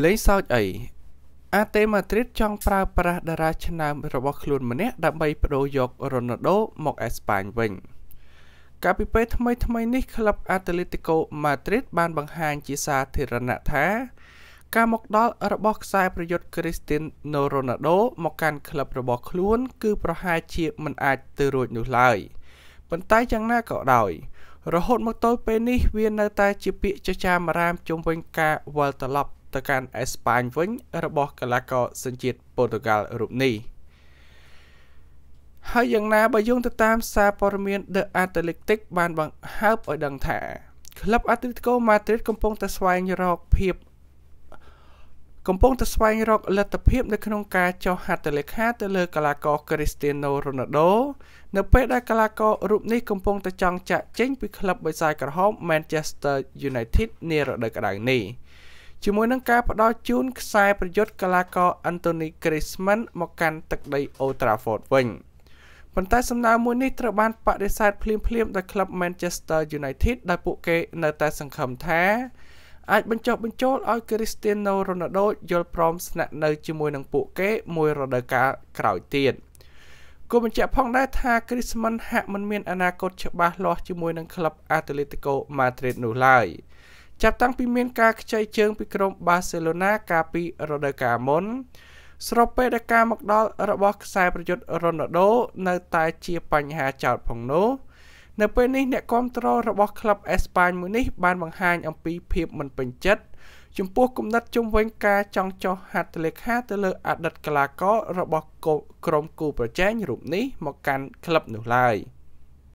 លេងសើចអីអាតេម៉ាឌ្រីតចង់ប្រើប្រាស់តារាឆ្នើមរបស់ខ្លួនម្នាក់ដើម្បីបដូរយករ៉ូណាល់ដូមកអេស្ប៉ាញវិញកាលពីពេលថ្មីថ្មីនេះក្លឹបអាតលេទីកូម៉ាឌ្រីត បានបង្ហាញជាសាធារណៈថា ការមកដល់របស់ខ្សែប្រយុទ្ធគ្រីស្ទីនណូរ៉ូណាល់ដូមកកាន់ក្លឹបរបស់ខ្លួន គឺប្រហែលជាមិនអាចទៅរួចនោះឡើយប៉ុន្តែយ៉ាងណាក៏ដោយ រហូតមកទល់ពេលនេះវានៅតែ ជាពាក្យចចាមរាមជុំវិញការវិលត្រឡប់ទៅកាន់អេស្ប៉ាញវិញ របស់កីឡាករសញ្ជាតិប៉ូទុយហ្គាល់រូបនេះហើយយ៉ាងណាបើយោងទៅតាម សារព័ត៌មាន The Athletic បានបង្ហើបឲ្យដឹងថាក្លឹប Atletico Madrid កំពុងតែស្វែងរកភាពកំពុងតែស្វែងរកលទ្ធភាពនៅក្នុងការចុះហត្ថលេខាទៅលើកីឡាករ Cristiano Ronaldo នៅពេលដែលកីឡាកររូបនេះកំពុងតែចង់ចាក់ចេញ ពីក្លឹបបិសាយក្រហម Manchester United នារដូវក្តៅនេះជាមួយនឹងការផ្ដល់ជូនខ្សែប្រយុទ្ធកីឡាករ Anthony Griezmann មកកាន់ទឹកដី Old Trafford វិញប៉ុន្តែសំណើមួយនេះត្រូវបានបដិសេធភ្លាមៗដោយក្លឹប Manchester United ដែល ពួកគេ នៅតែសង្ឃឹមថាអាចបញ្ចុះបញ្ចូលឲ្យ Cristiano Ronaldo យល់ព្រមស្នាក់នៅជាមួយនឹងពួកគេមួយរដូវកាលក្រោយទៀតគូបញ្ជាក់ផងដែរថា Griezmann ហាក់មិនមានអនាគតច្បាស់លាស់ជាមួយនឹងក្លឹប Atletico Madrid នោះឡើយចាប់តាំងពីមានការខ្ចីជើងពីក្រុមបាសេឡូណាកាលពីរដូវកាលមុន ស្របពេលដែលការមកដល់របស់ខ្សែប្រយុទ្ធរ៉ូណាល់ដូនៅតែជាបញ្ហាចោតផងនោះនៅពេលនេះអ្នកគ្រប់គ្រងរបស់ក្លឹបអេស្ប៉ាញមួយនេះបានបង្ហាញអំពីភាពមិនពេញចិត្តចំពោះគំនិតជំវិញការចង់ចោះហត្ថលេខាទៅលើអតីតកីឡាកររបស់ក្រុមគូប្រជែងរូបនេះមកកាន់ក្លឹបនោះឡើយ។